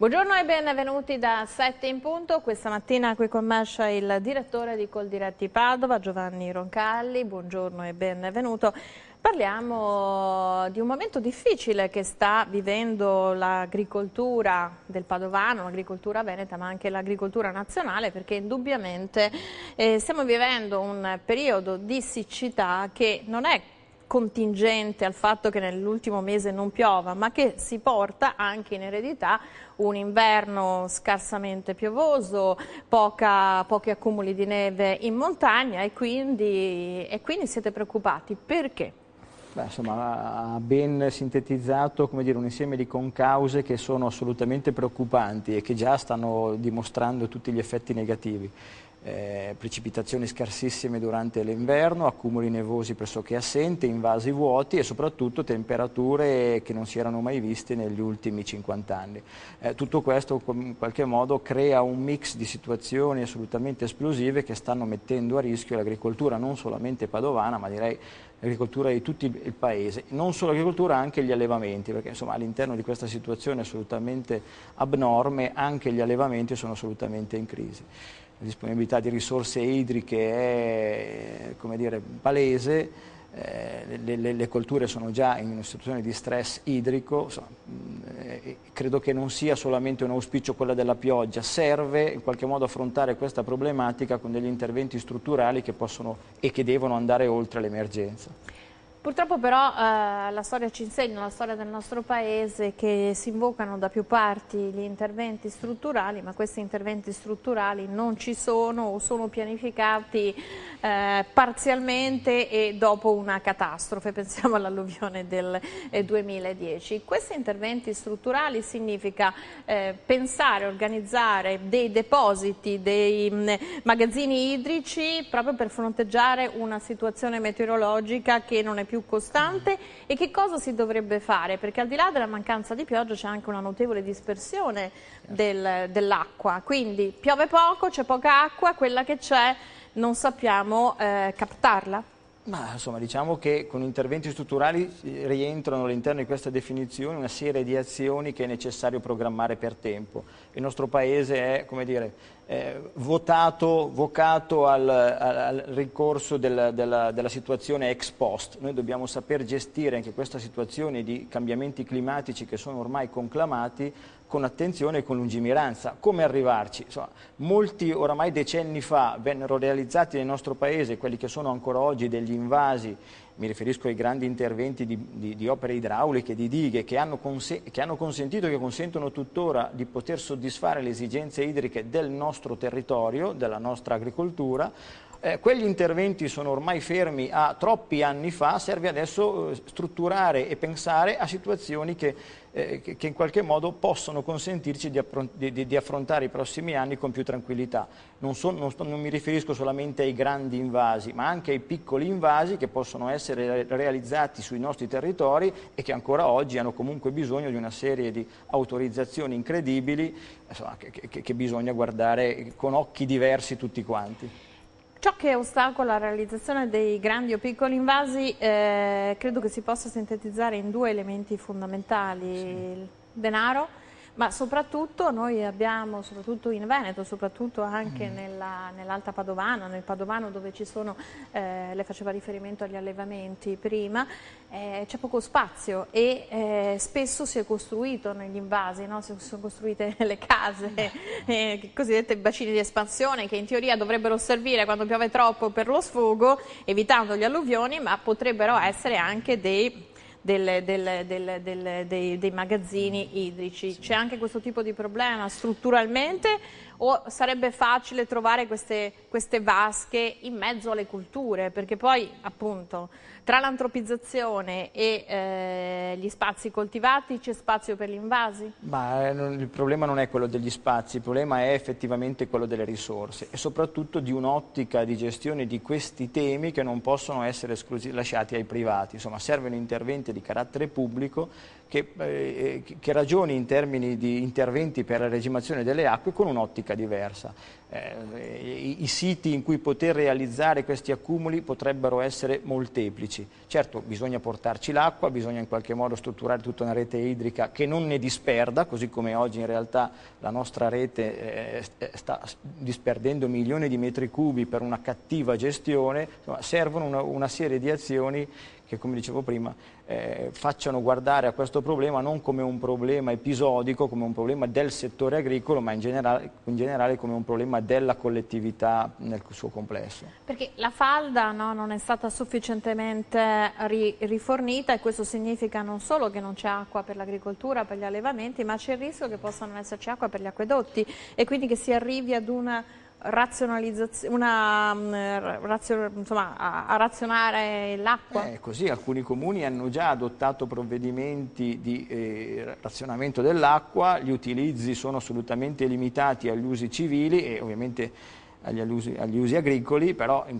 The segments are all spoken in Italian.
Buongiorno e benvenuti da 7 in punto. Questa mattina qui con me c'è il direttore di Coldiretti Padova, Giovanni Roncalli. Buongiorno e benvenuto. Parliamo di un momento difficile che sta vivendo l'agricoltura del Padovano, l'agricoltura veneta ma anche l'agricoltura nazionale perché indubbiamente eh, stiamo vivendo un periodo di siccità che non è contingente al fatto che nell'ultimo mese non piova, ma che si porta anche in eredità un inverno scarsamente piovoso, poca, pochi accumuli di neve in montagna e quindi, e quindi siete preoccupati. Perché? Beh, insomma, ha ben sintetizzato dire, un insieme di concause che sono assolutamente preoccupanti e che già stanno dimostrando tutti gli effetti negativi eh, precipitazioni scarsissime durante l'inverno, accumuli nevosi pressoché assenti, invasi vuoti e soprattutto temperature che non si erano mai viste negli ultimi 50 anni. Eh, tutto questo in qualche modo crea un mix di situazioni assolutamente esplosive che stanno mettendo a rischio l'agricoltura non solamente padovana ma direi l'agricoltura di tutto il paese, non solo l'agricoltura, anche gli allevamenti, perché all'interno di questa situazione assolutamente abnorme anche gli allevamenti sono assolutamente in crisi la disponibilità di risorse idriche è dire, palese, eh, le, le, le, colture sono già in una situazione di stress idrico, so, mm, eh, credo che non sia solamente un auspicio quella della pioggia, serve in qualche modo affrontare questa problematica con degli interventi strutturali che possono e che devono andare oltre l'emergenza. Purtroppo però eh, la storia ci insegna, la storia del nostro Paese, che si invocano da più parti gli interventi strutturali, ma questi interventi strutturali non ci sono o sono pianificati eh, parzialmente e dopo una catastrofe, pensiamo all'alluvione del eh, 2010. Questi interventi strutturali significa eh, pensare, organizzare dei depositi, dei mh, mm, magazzini idrici proprio per fronteggiare una situazione meteorologica che non è più costante e che cosa si dovrebbe fare? Perché al di là della mancanza di pioggia c'è anche una notevole dispersione del, dell'acqua, quindi piove poco, c'è poca acqua, quella che c'è non sappiamo eh, captarla. Ma insomma diciamo che con interventi strutturali eh, rientrano all'interno di questa definizione una serie di azioni che è necessario programmare per tempo. Il nostro Paese è, dire, è eh, votato, vocato al, al ricorso del, della, della, situazione ex post. Noi dobbiamo saper gestire anche questa situazione di cambiamenti climatici che sono ormai conclamati con attenzione e con lungimiranza. Come arrivarci? Insomma, molti oramai decenni fa vennero realizzati nel nostro paese quelli che sono ancora oggi degli invasi mi riferisco ai grandi interventi di, di, di opere idrauliche, di dighe, che hanno, che hanno consentito e che consentono tuttora di poter soddisfare le esigenze idriche del nostro territorio, della nostra agricoltura, eh, quegli interventi sono ormai fermi a troppi anni fa, serve adesso eh, strutturare e pensare a situazioni che eh, che, in qualche modo possono consentirci di, di, di, affrontare i prossimi anni con più tranquillità. Non, so, non, sto, non mi riferisco solamente ai grandi invasi, ma anche ai piccoli invasi che possono essere realizzati sui nostri territori e che ancora oggi hanno comunque bisogno di una serie di autorizzazioni incredibili insomma, che, che, che bisogna guardare con occhi diversi tutti quanti. Ciò che ostacola la realizzazione dei grandi o piccoli invasi eh, credo che si possa sintetizzare in due elementi fondamentali, sì. il denaro ma soprattutto noi abbiamo, soprattutto in Veneto, soprattutto anche mm. nell'Alta nell Padovana, nel Padovano dove ci sono, eh, le faceva riferimento agli allevamenti prima, eh, c'è poco spazio e eh, spesso si è costruito negli invasi, no? si sono costruite le case, i eh. eh, cosiddetti bacini di espansione che in teoria dovrebbero servire quando piove troppo per lo sfogo, evitando gli alluvioni, ma potrebbero essere anche dei del, del, del, dei, dei, magazzini mm, idrici. C'è anche questo tipo di problema strutturalmente o sarebbe facile trovare queste, queste vasche in mezzo alle culture, perché poi appunto tra l'antropizzazione e eh, gli spazi coltivati c'è spazio per gli invasi? Ma eh, il problema non è quello degli spazi, il problema è effettivamente quello delle risorse e soprattutto di un'ottica di gestione di questi temi che non possono essere lasciati ai privati, insomma servono interventi di carattere pubblico che, eh, eh che ragioni in termini di interventi per la regimazione delle acque con un'ottica dinamica diversa. Eh, i, I siti in cui poter realizzare questi accumuli potrebbero essere molteplici. Certo, bisogna portarci l'acqua, bisogna in qualche modo strutturare tutta una rete idrica che non ne disperda, così come oggi in realtà la nostra rete eh, sta disperdendo milioni di metri cubi per una cattiva gestione. Insomma, servono una, una serie di azioni che come dicevo prima eh, facciano guardare a questo problema non come un problema episodico, come un problema del settore agricolo, ma in generale, in generale come un problema della collettività nel suo complesso. Perché la falda no, non è stata sufficientemente ri rifornita e questo significa non solo che non c'è acqua per l'agricoltura, per gli allevamenti, ma c'è il rischio che possa non esserci acqua per gli acquedotti e quindi che si arrivi ad una una, um, insomma, a, a, razionare l'acqua? Eh, è così alcuni comuni hanno già adottato provvedimenti di eh, razionamento dell'acqua, gli utilizzi sono assolutamente limitati agli usi civili e ovviamente agli usi, agli usi agricoli, però eh,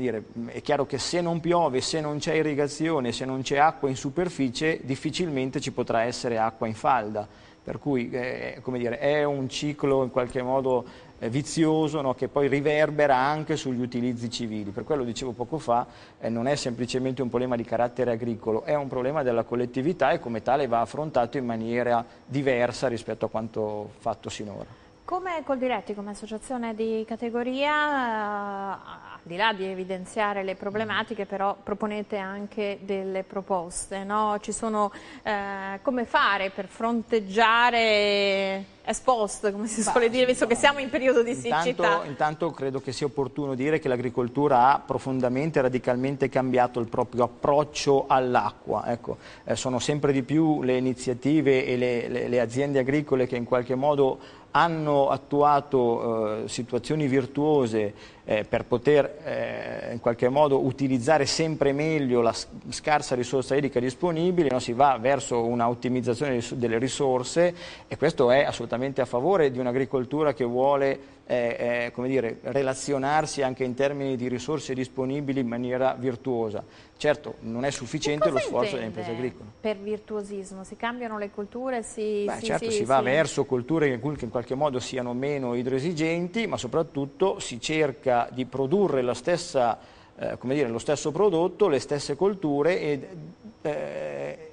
dire, è chiaro che se non piove, se non c'è irrigazione, se non c'è acqua in superficie, difficilmente ci potrà essere acqua in falda. Per cui eh, come dire, è un ciclo in qualche modo eh, vizioso no? che poi riverbera anche sugli utilizzi civili. Per quello dicevo poco fa, eh, non è semplicemente un problema di carattere agricolo, è un problema della collettività e come tale va affrontato in maniera diversa rispetto a quanto fatto sinora. Come Coldiretti, come associazione di categoria, eh, di là di evidenziare le problematiche, però proponete anche delle proposte, no? Ci sono eh, come fare per fronteggiare ex come si suole dire, visto che siamo in periodo di siccità. Intanto, intanto credo che sia opportuno dire che l'agricoltura ha profondamente e radicalmente cambiato il proprio approccio all'acqua. Ecco, eh, sono sempre di più le iniziative e le, le, le aziende agricole che in qualche modo hanno attuato eh, situazioni virtuose eh, per poter eh, in qualche modo utilizzare sempre meglio la scarsa risorsa idrica disponibile, no? si va verso un'ottimizzazione delle risorse e questo è assolutamente a favore di un'agricoltura che vuole eh, eh, come dire, relazionarsi anche in termini di risorse disponibili in maniera virtuosa. Certo, non è sufficiente lo sforzo delle imprese agricole. Per virtuosismo, si cambiano le culture? Si, Beh, si certo, si, si va verso culture che in qualche modo siano meno idroesigenti, ma soprattutto si cerca cerca di produrre stessa, eh, dire, lo stesso prodotto, le stesse colture ed, eh,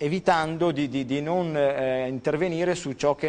evitando di, di, di non eh, intervenire su ciò è,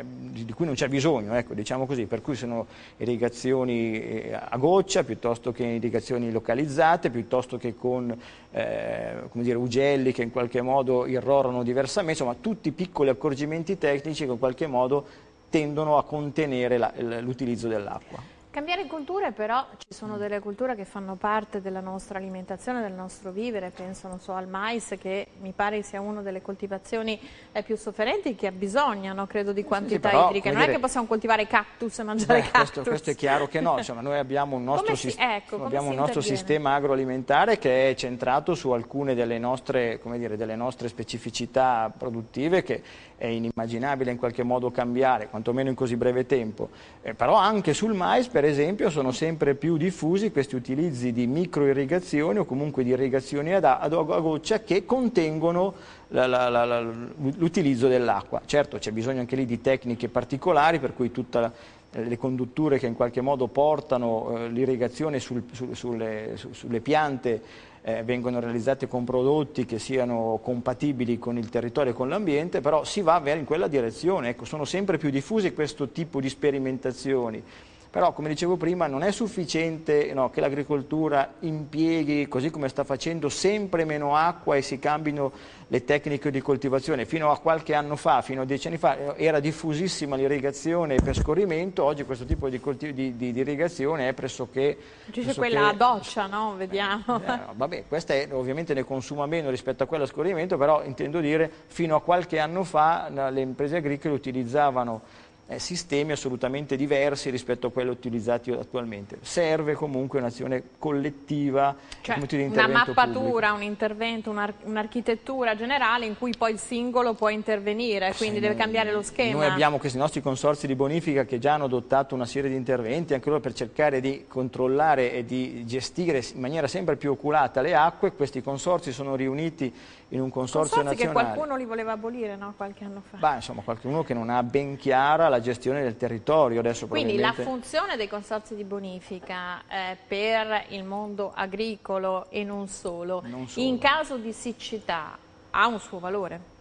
eh, di cui non c'è bisogno, ecco, diciamo così, per cui sono irrigazioni eh, a goccia piuttosto che irrigazioni localizzate, piuttosto che con eh, dire, ugelli che in qualche modo irrorano diversamente, insomma tutti i piccoli accorgimenti tecnici che in qualche modo tendono a contenere l'utilizzo dell'acqua. Cambiare culture però, ci sono delle culture che fanno parte della nostra alimentazione, del nostro vivere, penso non so, al mais che mi pare sia una delle coltivazioni eh, più sofferenti che ha bisogno, no? credo, di quantità sì, sì, idrica. Non dire... è che possiamo coltivare cactus e mangiare Beh, cactus. Questo, questo, è chiaro che no, insomma, noi abbiamo un nostro, si, ecco, abbiamo un nostro sistema agroalimentare che è centrato su alcune delle nostre, come dire, delle nostre specificità produttive che è inimmaginabile in qualche modo cambiare, quantomeno in così breve tempo, eh, però anche sul mais per per esempio sono sempre più diffusi questi utilizzi di microirrigazione o comunque di irrigazioni ad acqua a goccia che contengono l'utilizzo dell'acqua. Certo c'è bisogno anche lì di tecniche particolari per cui tutte le condutture che in qualche modo portano eh, l'irrigazione sul, su, sulle, su, sulle piante eh, vengono realizzate con prodotti che siano compatibili con il territorio e con l'ambiente, però si va in quella direzione. Ecco, sono sempre più diffuse questo tipo di sperimentazioni. Però, come dicevo prima, non è sufficiente no, che l'agricoltura impieghi, così come sta facendo, sempre meno acqua e si cambino le tecniche di coltivazione. Fino a qualche anno fa, fino a dieci anni fa, eh, era diffusissima l'irrigazione per scorrimento, oggi questo tipo di, di, di, di irrigazione è pressoché... C'è pressoché... quella doccia, no? Vediamo. Eh, eh, vabbè, questa è, ovviamente ne consuma meno rispetto a quella a scorrimento, però intendo dire, fino a qualche anno fa le imprese agricole utilizzavano eh, sistemi assolutamente diversi rispetto a quelli utilizzati attualmente. Serve comunque un'azione collettiva, cioè, una mappatura, pubblico. un intervento, un'architettura generale in cui poi il singolo può intervenire, quindi sì, deve cambiare lo schema. Noi abbiamo questi nostri consorzi di bonifica che già hanno adottato una serie di interventi, anche loro per cercare di controllare e di gestire in maniera sempre più oculata le acque, questi consorzi sono riuniti in un consorzio, consorzio nazionale. che qualcuno li voleva abolire no? qualche anno fa. Bah, insomma, qualcuno che non ha ben chiara la gestione del territorio. Adesso, Quindi probabilmente... la funzione dei consorzi di bonifica eh, per il mondo agricolo e non solo, non solo, in caso di siccità, ha un suo valore?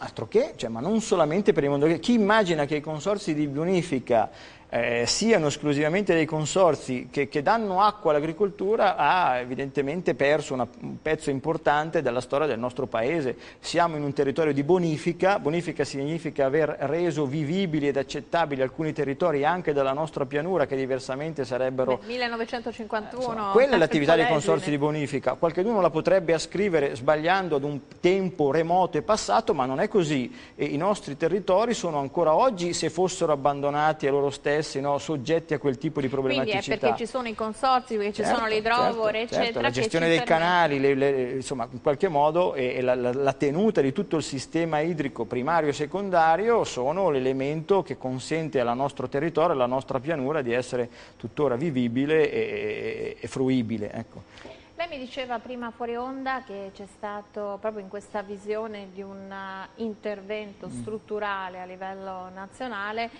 Altro che, cioè, ma non solamente per il mondo agricolo. Chi immagina che i consorzi di bonifica eh, siano esclusivamente dei consorzi che, che danno acqua all'agricoltura ha evidentemente perso una, un pezzo importante della storia del nostro paese. Siamo in un territorio di bonifica, bonifica significa aver reso vivibili ed accettabili alcuni territori anche della nostra pianura che diversamente sarebbero... 1951... Eh, insomma, quella è ecco, l'attività dei consorzi di bonifica, qualcuno la potrebbe ascrivere sbagliando ad un tempo remoto e passato, ma non è così. E I nostri territori sono ancora oggi, se fossero abbandonati a loro stessi, interessi no, soggetti a quel tipo di problematicità. Quindi è perché ci sono i consorzi, perché certo, sono le idrovore, certo, certo, eccetera. La gestione dei canali, le, le, insomma, in qualche modo e, e la, la, la tenuta di tutto il sistema idrico primario e secondario sono l'elemento che consente al nostro territorio, alla nostra pianura di essere tuttora vivibile e, e, e fruibile. Ecco. Lei mi diceva prima fuori onda che c'è stato proprio in questa visione di un intervento mm. strutturale a livello nazionale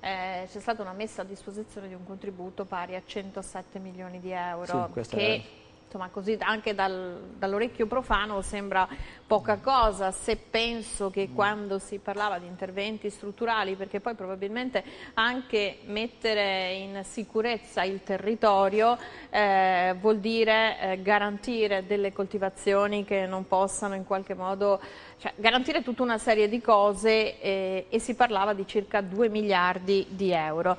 eh, c'è stata una messa a disposizione di un contributo pari a 107 milioni di euro sì, che insomma, così anche dal, dall'orecchio profano sembra poca cosa se penso che mm. quando si parlava di interventi strutturali, perché poi probabilmente anche mettere in sicurezza il territorio eh, vuol dire eh, garantire delle coltivazioni che non possano in qualche modo, cioè, garantire tutta una serie di cose eh, e si parlava di circa 2 miliardi di euro.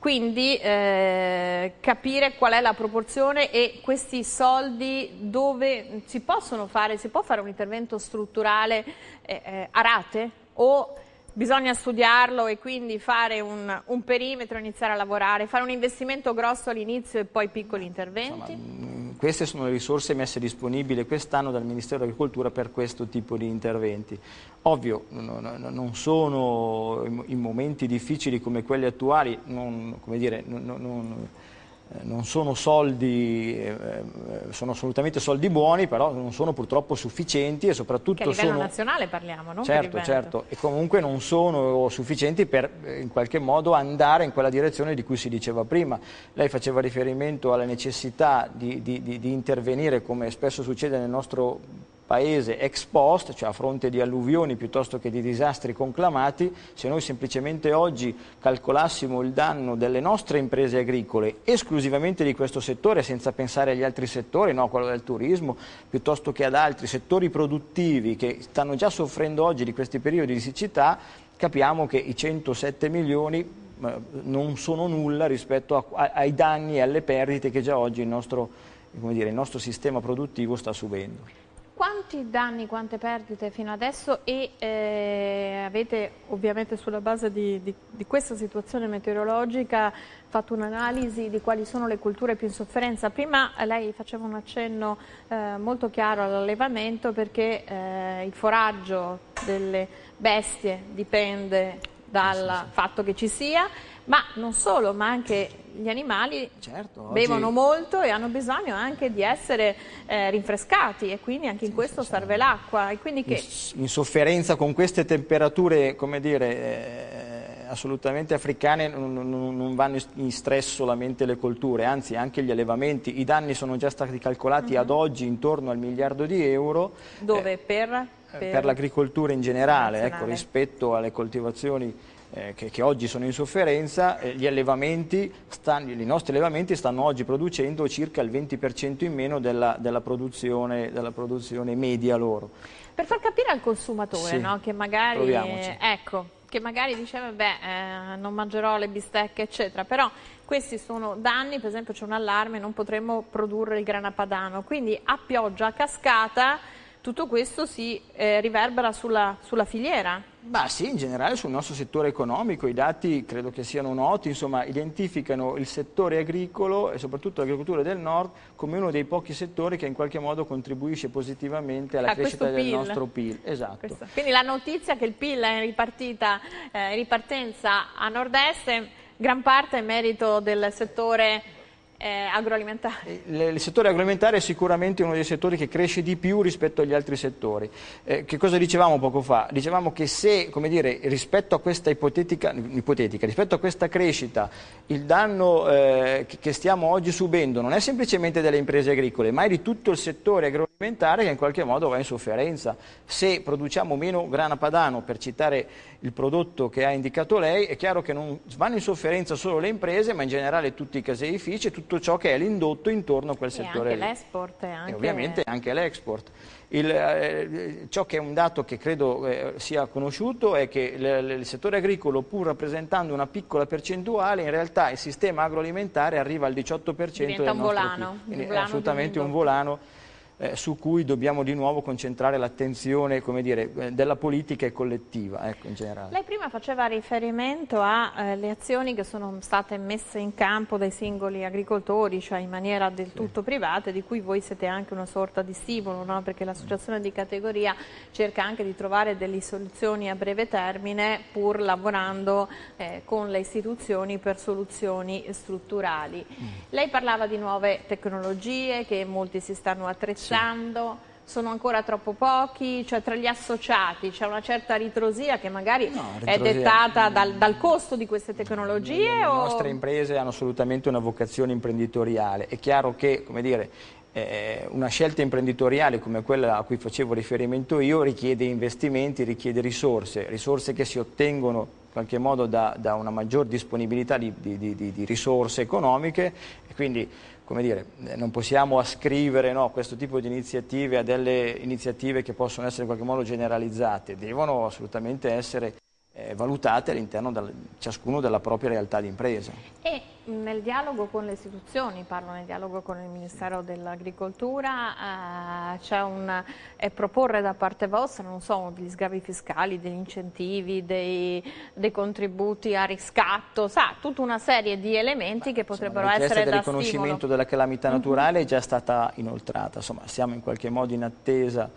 Quindi eh, capire qual è la proporzione e questi soldi dove si possono fare, si può fare un intervento strutturale eh, eh, a rate o bisogna studiarlo e quindi fare un, un perimetro, iniziare a lavorare, fare un investimento grosso all'inizio e poi piccoli interventi? Insomma, queste sono le risorse messe disponibili quest'anno dal Ministero dell'Agricoltura per questo tipo di interventi. Ovvio, non sono in momenti difficili come quelli attuali, non, come dire, non, non, eh, non sono soldi, eh, eh, sono assolutamente soldi buoni, però non sono purtroppo sufficienti e soprattutto sono... a livello sono, nazionale parliamo, non Certo, per certo, e comunque non sono sufficienti per in qualche modo andare in quella direzione di cui si diceva prima. Lei faceva riferimento alla necessità di, di, di, di intervenire, come spesso succede nel nostro paese ex post, cioè a fronte di alluvioni piuttosto che di disastri conclamati, se noi semplicemente oggi calcolassimo il danno delle nostre imprese agricole esclusivamente di questo settore, senza pensare agli altri settori, no, quello del turismo, piuttosto che ad altri settori produttivi che stanno già soffrendo oggi di questi periodi di siccità, capiamo che i 107 milioni eh, non sono nulla rispetto a, a, ai danni e alle perdite che già oggi il nostro, dire, il nostro sistema produttivo sta subendo. Quanti danni, quante perdite fino adesso e eh, avete ovviamente sulla base di, di, di questa situazione meteorologica fatto un'analisi di quali sono le culture più in sofferenza? Prima eh, lei faceva un accenno eh, molto chiaro all'allevamento perché eh, il foraggio delle bestie dipende dal fatto che ci sia ma non solo, ma anche gli animali certo, oggi... bevono molto e hanno bisogno anche di essere eh, rinfrescati e quindi anche in sì, questo sì, serve sì. l'acqua. Che... In sofferenza con queste temperature, come dire... Eh assolutamente africane non, vanno in stress solamente le colture, anzi anche gli allevamenti. I danni sono già stati calcolati uh -huh. ad mhm. oggi intorno al miliardo di euro. Dove? Eh, per? Eh, per, per l'agricoltura in generale ecco, rispetto alle coltivazioni eh, che, che, oggi sono in sofferenza, eh, stanno, i nostri allevamenti stanno oggi producendo circa il 20% in meno della, della, produzione, della, produzione, media loro. Per far capire al consumatore sì, no? che magari... Ecco, che magari diceva beh eh, non mangerò le bistecche eccetera però questi sono danni per esempio c'è un allarme non potremmo produrre il grana padano quindi a pioggia a cascata tutto questo si eh, riverbera sulla, sulla filiera? Ma sì, in generale sul nostro settore economico i dati credo che siano noti, insomma identificano il settore agricolo e soprattutto l'agricoltura del nord come uno dei pochi settori che in qualche modo contribuisce positivamente alla A crescita del PIL. nostro PIL. Esatto. Questo. Quindi la notizia che il PIL è ripartita, eh, ripartenza a nord-est, gran parte è merito del settore agricolo eh, agroalimentare? Eh, il, settore agroalimentare è sicuramente uno dei settori che cresce di più rispetto agli altri settori. Eh, che cosa dicevamo poco fa? Dicevamo che se, come dire, rispetto, a ipotetica, ipotetica, rispetto a questa crescita, il danno eh, che stiamo oggi subendo non è semplicemente delle imprese agricole, ma è di tutto il settore agroalimentare che in qualche modo va in sofferenza. Se produciamo meno grana padano, per citare il prodotto che ha indicato lei, è chiaro che non vanno in sofferenza solo le imprese, ma in generale tutti i caseifici, tutti tutto ciò che è l'indotto intorno a quel settore. E Anche l'export. Anche... ovviamente anche l'export. Eh, ciò che è un dato che credo eh, sia conosciuto è che il settore agricolo, pur rappresentando una piccola percentuale, in realtà il sistema agroalimentare arriva al 18% Diventa del un volano, volano. assolutamente un volano eh, su cui dobbiamo di nuovo concentrare l'attenzione eh, della politica e collettiva ecco, in generale. Lei prima faceva riferimento alle eh, azioni che sono state messe in campo dai singoli agricoltori, cioè in maniera del tutto privata, di cui voi siete anche una sorta di stimolo, no? perché l'associazione di categoria cerca anche di trovare delle soluzioni a breve termine pur lavorando eh, con le istituzioni per soluzioni strutturali. Mm. Lei parlava di nuove tecnologie che molti si stanno attrezzando passando? Sono ancora troppo pochi, cioè tra gli associati c'è una certa ritrosia che magari no, ritrosia. è dettata mm, dal, dal, costo di queste tecnologie? Le, o... le nostre imprese hanno assolutamente una vocazione imprenditoriale, è chiaro che come dire, eh, una scelta imprenditoriale come quella a cui facevo riferimento io richiede investimenti, richiede risorse, risorse che si ottengono in qualche modo da, da una maggior disponibilità di, di, di, di risorse economiche e quindi come dire, eh, non possiamo ascrivere no, questo tipo di iniziative a delle iniziative che possono essere in qualche modo generalizzate, devono assolutamente essere eh, valutate all'interno ciascuno della propria realtà di impresa. E nel dialogo con le istituzioni, parlo nel dialogo con il Ministero dell'Agricoltura, eh, c'è un eh, proporre da parte vostra, non so, degli sgravi fiscali, degli incentivi, dei, dei contributi a riscatto, sa, tutta una serie di elementi Beh, che potrebbero insomma, essere da La richiesta del riconoscimento stimolo. della calamità mhm. naturale è già stata inoltrata, insomma, siamo in qualche modo in attesa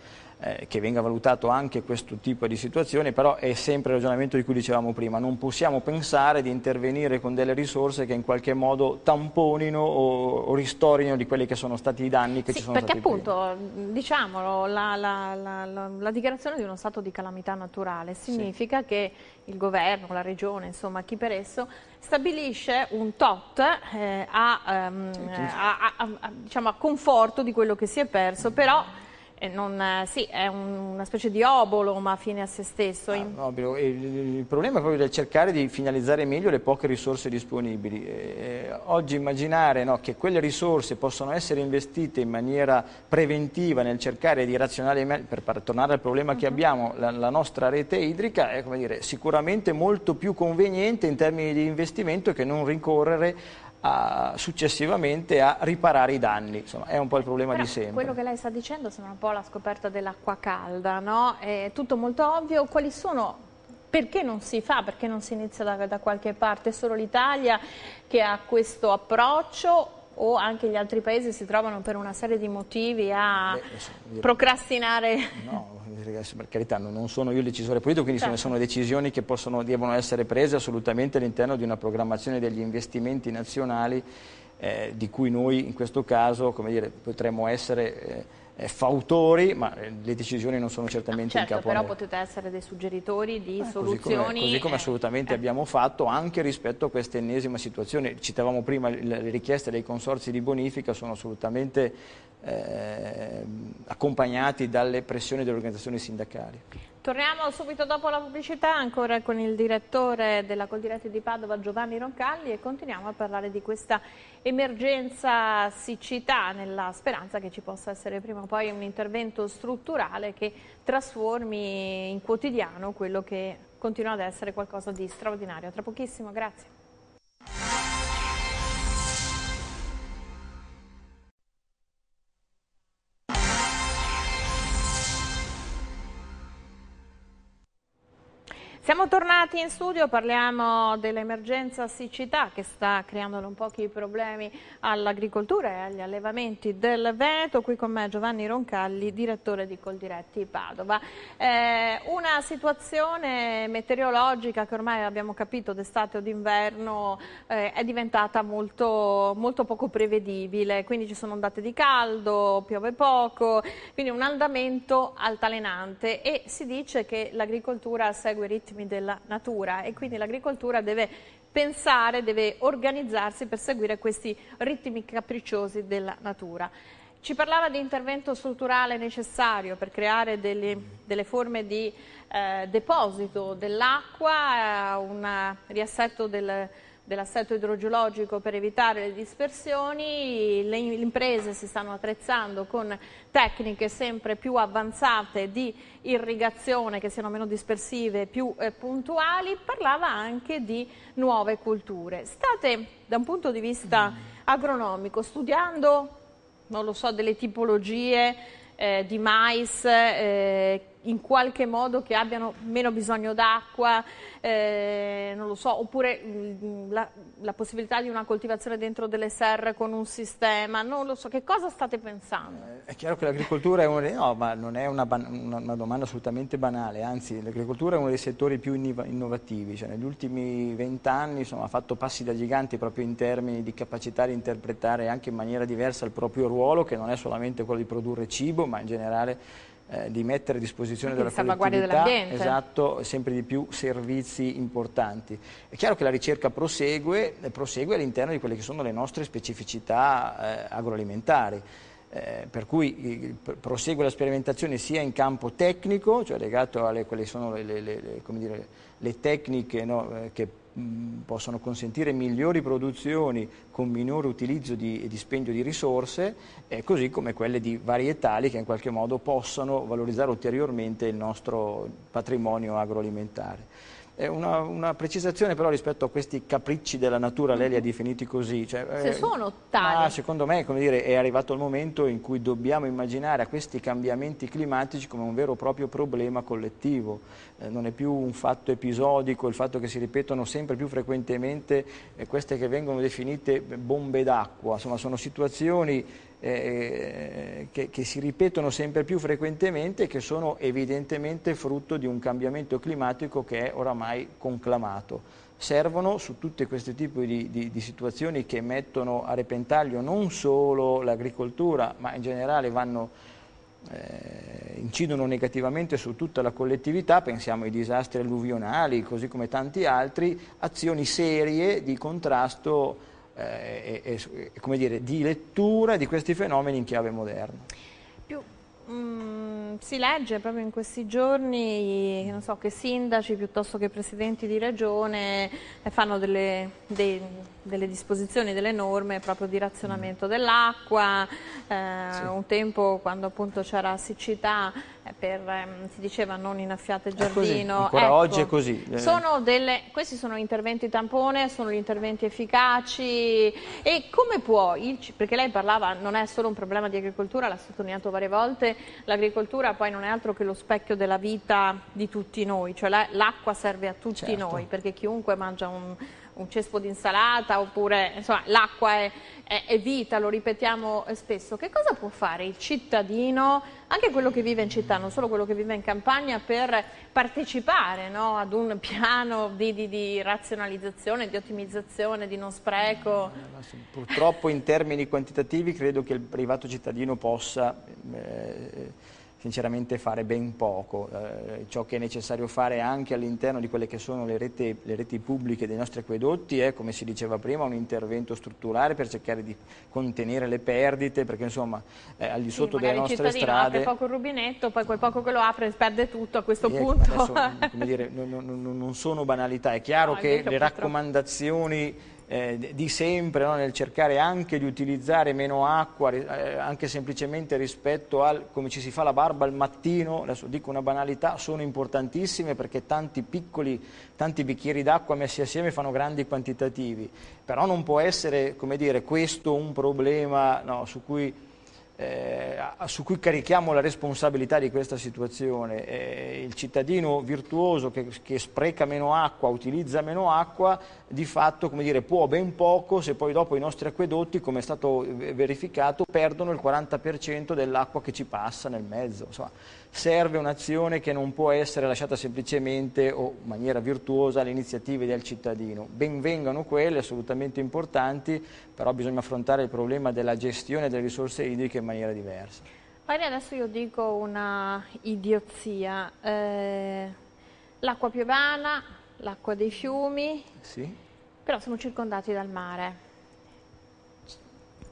eh, che venga valutato anche questo tipo di situazione, però è sempre il ragionamento di cui dicevamo prima, non possiamo pensare di intervenire con delle risorse che in qualche modo tamponino o, o ristorino di quelli che sono stati i danni che sì, ci sono perché stati. Perché appunto, prima. diciamolo, la, la, la, la, dichiarazione di uno stato di calamità naturale significa sì. che il governo, la regione, insomma chi per esso, stabilisce un tot eh, a, um, a, a, a diciamo, conforto di quello che si è perso, però non, eh, sì, è un, una specie di obolo ma fine a se stesso. Ah, no, eh, il, il, problema è proprio del cercare di finalizzare meglio le poche risorse disponibili. Eh, eh, oggi immaginare no, che quelle risorse possono essere investite in maniera preventiva nel cercare di razionare, per, per, tornare al problema uh -huh. che mhm. abbiamo, la, la, nostra rete idrica è dire, sicuramente molto più conveniente in termini di investimento che non ricorrere a, successivamente a riparare i danni. Insomma, è un po' il problema Però di sempre. Quello che lei sta dicendo sembra un po' la scoperta dell'acqua calda, no? È tutto molto ovvio. Quali sono perché non si fa, perché non si inizia da, da qualche parte, È solo l'Italia che ha questo approccio o anche gli altri paesi si trovano per una serie di motivi a Beh, procrastinare? No, eh, per carità, non sono io il decisore politico, quindi certo. sono decisioni che possono, devono essere prese assolutamente all'interno di una programmazione degli investimenti nazionali eh, di cui noi in questo caso dire, potremmo essere... Eh, eh, fautori, ma eh, le decisioni non sono certamente certo, in capo però potete essere dei suggeritori di eh, soluzioni. Così come, così eh, come assolutamente eh. abbiamo fatto anche rispetto a questa ennesima situazione. Citavamo prima le richieste dei consorzi di bonifica sono assolutamente eh, accompagnati dalle pressioni delle organizzazioni sindacali. Torniamo subito dopo la pubblicità ancora con il direttore della Coldiretti di Padova Giovanni Roncalli e continuiamo a parlare di questa emergenza siccità nella speranza che ci possa essere prima o poi un intervento strutturale che trasformi in quotidiano quello che continua ad essere qualcosa di straordinario. Tra pochissimo, grazie. Siamo tornati in studio, parliamo dell'emergenza siccità che sta creando non pochi problemi all'agricoltura e agli allevamenti del Veneto. Qui con me Giovanni Roncalli, direttore di Coldiretti Padova. Eh, una situazione meteorologica che ormai abbiamo capito d'estate o d'inverno eh, è diventata molto, molto, poco prevedibile, quindi ci sono ondate di caldo, piove poco, quindi un andamento altalenante e si dice che l'agricoltura segue ritmi problemi della natura e quindi l'agricoltura deve pensare, deve organizzarsi per seguire questi ritmi capricciosi della natura. Ci parlava di intervento strutturale necessario per creare delle, delle forme di eh, deposito dell'acqua, eh, un riassetto del dell'assetto idrogeologico per evitare le dispersioni, le imprese si stanno attrezzando con tecniche sempre più avanzate di irrigazione che siano meno dispersive, più eh, puntuali, parlava anche di nuove culture. State da un punto di vista agronomico studiando, non lo so, delle tipologie eh, di mais eh, in qualche modo che abbiano meno bisogno d'acqua, eh, non lo so, oppure mm, la, la, possibilità di una coltivazione dentro delle serre con un sistema, non lo so, che cosa state pensando? Eh, è chiaro che l'agricoltura è, una, no, ma non è una, una domanda assolutamente banale, anzi l'agricoltura è uno dei settori più innovativi, cioè, negli ultimi vent'anni ha fatto passi da gigante proprio in termini di capacità di interpretare anche in maniera diversa il proprio ruolo, che non è solamente quello di produrre cibo, ma in generale eh, di mettere a disposizione Quindi della collettività esatto, sempre di più servizi importanti. È chiaro che la ricerca prosegue, eh, prosegue all'interno di quelle che sono le nostre specificità eh, agroalimentari. Eh, per cui eh, prosegue la sperimentazione sia in campo tecnico, cioè legato a quelle sono le, le, le, dire, le tecniche no, che possono consentire migliori produzioni con minore utilizzo di, e dispendio di risorse, eh, così come quelle di varietali che in qualche modo possono valorizzare ulteriormente il nostro patrimonio agroalimentare. Eh, una, una, precisazione però rispetto a questi capricci della natura, lei li ha mm-hmm. definiti così. Cioè, eh, Se eh, sono tali. Ma secondo me dire, è arrivato il momento in cui dobbiamo immaginare a questi cambiamenti climatici come un vero e proprio problema collettivo. Eh, non è più un fatto episodico, il fatto che si ripetono sempre più frequentemente eh, queste che vengono definite bombe d'acqua. Insomma, sono situazioni eh, che, che, si ripetono sempre più frequentemente e che sono evidentemente frutto di un cambiamento climatico che è oramai conclamato. Servono su tutti questi tipi di, di, di situazioni che mettono a repentaglio non solo l'agricoltura, ma in generale vanno eh, incidono negativamente su tutta la collettività, pensiamo ai disastri alluvionali, così come tanti altri, azioni serie di contrasto eh, e, e, dire, di lettura di questi fenomeni in chiave moderna. Più, mh, mm, si legge proprio in questi giorni so, che sindaci piuttosto che presidenti di regione eh, fanno delle, dei, delle disposizioni, delle norme proprio di razionamento mm. dell'acqua, eh, sì. un tempo quando appunto c'era siccità eh, per, ehm, si diceva non innaffiate il giardino. Così, ancora ecco, oggi è ecco. così. Eh. Sono delle, questi sono interventi tampone, sono gli interventi efficaci e come può, il, perché lei parlava non è solo un problema di agricoltura, l'ha sottolineato varie volte, l'agricoltura poi non è altro che lo specchio della vita di tutti noi, cioè l'acqua serve a tutti certo. noi perché chiunque mangia un un cespo di insalata oppure l'acqua è, è, è, vita, lo ripetiamo spesso. Che cosa può fare il cittadino, anche quello che vive in città, non solo quello che vive in campagna, per partecipare no, ad un piano di, di, di, razionalizzazione, di ottimizzazione, di non spreco? Purtroppo in termini quantitativi credo che il privato cittadino possa... Eh, sinceramente fare ben poco. Eh, ciò che è necessario fare anche all'interno di quelle che sono le reti, le reti pubbliche dei nostri acquedotti è, come si diceva prima, un intervento strutturale per cercare di contenere le perdite, perché insomma eh, al di sotto sì, delle nostre strade... apre poco il rubinetto, poi quel poco che lo apre perde tutto a questo eh, punto. Adesso, dire, non, non, non, sono banalità, è chiaro no, che le purtroppo... raccomandazioni eh, di sempre, no? nel cercare anche di utilizzare meno acqua, eh, anche semplicemente rispetto al come ci si fa la barba al mattino, adesso dico una banalità, sono importantissime perché tanti piccoli, tanti bicchieri d'acqua messi assieme fanno grandi quantitativi, però non può essere, come dire, questo un problema no, su cui eh, su cui carichiamo la responsabilità di questa situazione. Eh, il cittadino virtuoso che, che, spreca meno acqua, utilizza meno acqua, di fatto dire, può ben poco se poi dopo i nostri acquedotti, come è stato verificato, perdono il 40% dell'acqua che ci passa nel mezzo. Insomma, serve un'azione che non può essere lasciata semplicemente o in maniera virtuosa alle iniziative del cittadino. Ben vengano quelle, assolutamente importanti, però bisogna affrontare il problema della gestione delle risorse idriche in maniera diversa. Magari adesso io dico una idiozia, eh, l'acqua piovana, l'acqua dei fiumi, sì. però sono circondati dal mare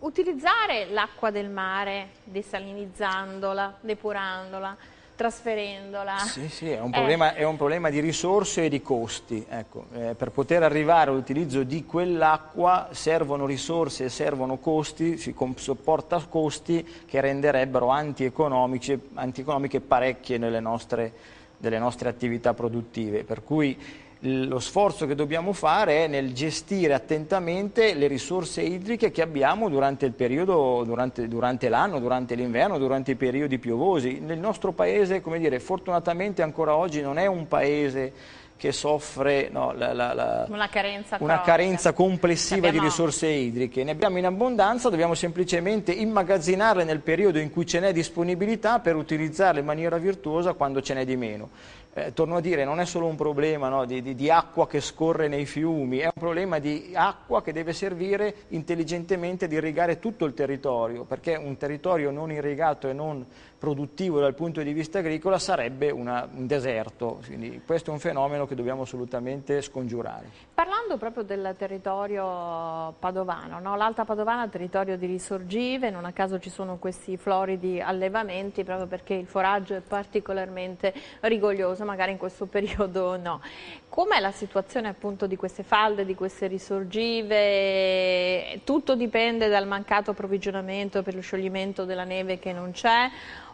utilizzare l'acqua del mare desalinizzandola, depurandola, trasferendola. Sì, sì, è un, eh. problema, eh. è un problema di risorse e di costi. Ecco, eh, per poter arrivare all'utilizzo di quell'acqua servono risorse e servono costi, si sopporta costi che renderebbero antieconomiche anti parecchie nelle nostre, delle nostre attività produttive. Per cui lo sforzo che dobbiamo fare è nel gestire attentamente le risorse idriche che abbiamo durante il periodo, durante, l'anno, durante l'inverno, durante, durante i periodi piovosi. Nel nostro paese, come dire, fortunatamente ancora oggi non è un paese che soffre no, la, la, la, una, carenza, una carenza, complessiva abbiamo... di risorse idriche. Ne abbiamo in abbondanza, dobbiamo semplicemente immagazzinarle nel periodo in cui ce n'è disponibilità per utilizzarle in maniera virtuosa quando ce n'è di meno eh, torno a dire, non è solo un problema no, di, di, di, acqua che scorre nei fiumi, è un problema di acqua che deve servire intelligentemente ad irrigare tutto il territorio, perché un territorio non irrigato e non produttivo dal punto di vista agricolo sarebbe una, un deserto, quindi questo è un fenomeno che dobbiamo assolutamente scongiurare. Parlando proprio del territorio padovano, no? l'Alta Padovana è un territorio di risorgive, non a caso ci sono questi floridi allevamenti proprio perché il foraggio è particolarmente rigoglioso, magari in questo periodo no. Com'è la situazione appunto di queste falde, di queste risorgive? Tutto dipende dal mancato approvvigionamento per lo scioglimento della neve che non c'è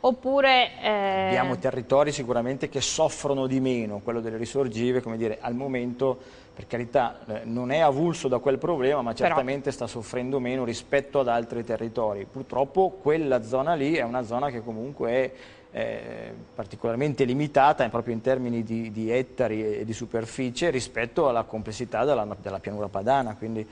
oppure... Eh... Abbiamo territori sicuramente che soffrono di meno, quello delle risorgive, come dire, al momento, per carità, eh, non è avulso da quel problema, ma certamente Però... sta soffrendo meno rispetto ad altri territori. Purtroppo quella zona lì è una zona che comunque è eh, particolarmente limitata proprio in termini di, di, ettari e di superficie rispetto alla complessità della, della pianura padana, quindi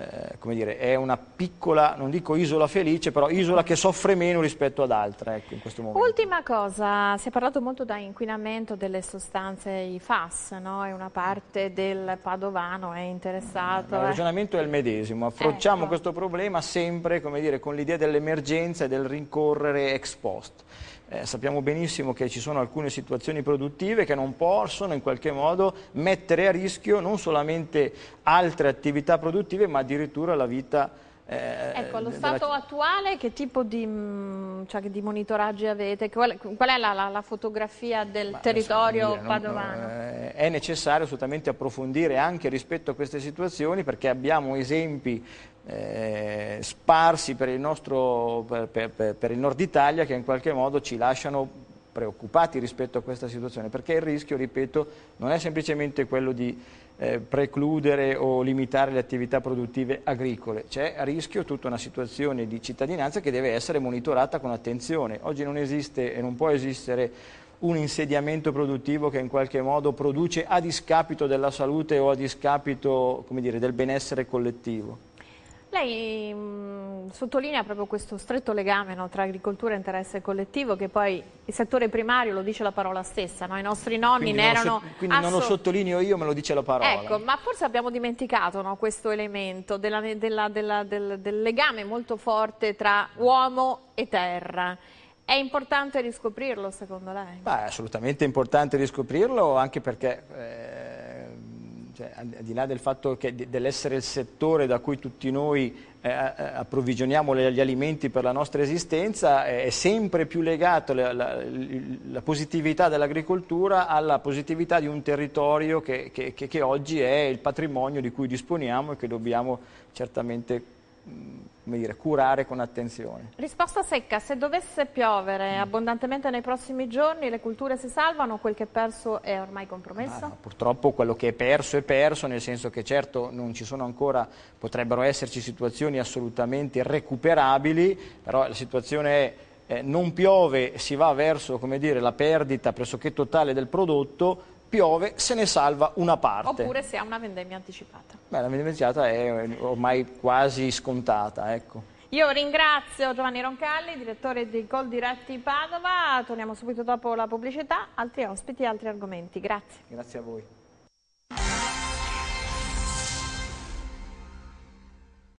eh, come dire, è una piccola, non dico isola felice, però isola che soffre meno rispetto ad altre ecco, in questo momento. Ultima cosa, si è parlato molto da inquinamento delle sostanze i FAS, no? e una parte del padovano è interessato. Il eh. ragionamento è il medesimo, ecco. affrontiamo ecco. questo problema sempre dire, con l'idea dell'emergenza e del rincorrere ex post. Eh, sappiamo benissimo che ci sono alcune situazioni produttive che non possono in qualche modo mettere a rischio non solamente altre attività produttive ma addirittura la vita eh, ecco, allo della... stato attuale che tipo di, mm, cioè, di monitoraggio avete? Qual, qual è la, la, la, fotografia del ma, territorio dire, padovano? Non, eh, è necessario assolutamente approfondire anche rispetto a queste situazioni perché abbiamo esempi eh, sparsi per il, nostro, per, per, per il nord Italia che in qualche modo ci lasciano preoccupati rispetto a questa situazione, perché il rischio, ripeto, non è semplicemente quello di eh, precludere o limitare le attività produttive agricole, c'è a rischio tutta una situazione di cittadinanza che deve essere monitorata con attenzione. Oggi non esiste e non può esistere un insediamento produttivo che in qualche modo produce a discapito della salute o a discapito dire, del benessere collettivo. Lei mh, mm, sottolinea proprio questo stretto legame no, tra agricoltura e interesse collettivo che poi il settore primario lo dice la parola stessa, no? i nostri nonni quindi ne erano... So, quindi non lo sottolineo io, me lo dice la parola. Ecco, ma forse abbiamo dimenticato no, questo elemento della, della, della, del, del legame molto forte tra uomo e terra. È importante riscoprirlo secondo lei? Beh, assolutamente importante riscoprirlo anche perché... Eh cioè, al di là del fatto dell'essere il settore da cui tutti noi eh, approvvigioniamo gli alimenti per la nostra esistenza, è sempre più legato la, la, la positività dell'agricoltura alla positività di un territorio che, che, che oggi è il patrimonio di cui disponiamo e che dobbiamo certamente come dire, curare con attenzione. Risposta secca, se dovesse piovere mm. abbondantemente nei prossimi giorni le culture si salvano, quel che è perso è ormai compromesso? Ah, purtroppo quello che è perso è perso, nel senso che certo non ci sono ancora, potrebbero esserci situazioni assolutamente recuperabili, però la situazione è eh, non piove, si va verso dire, la perdita pressoché totale del prodotto, piove, se ne salva una parte. Oppure se ha una vendemmia anticipata. Beh, la vendemmia anticipata è ormai quasi scontata, ecco. Io ringrazio Giovanni Roncalli, direttore di Gol Diretti Padova, torniamo subito dopo la pubblicità, altri ospiti altri argomenti. Grazie. Grazie a voi.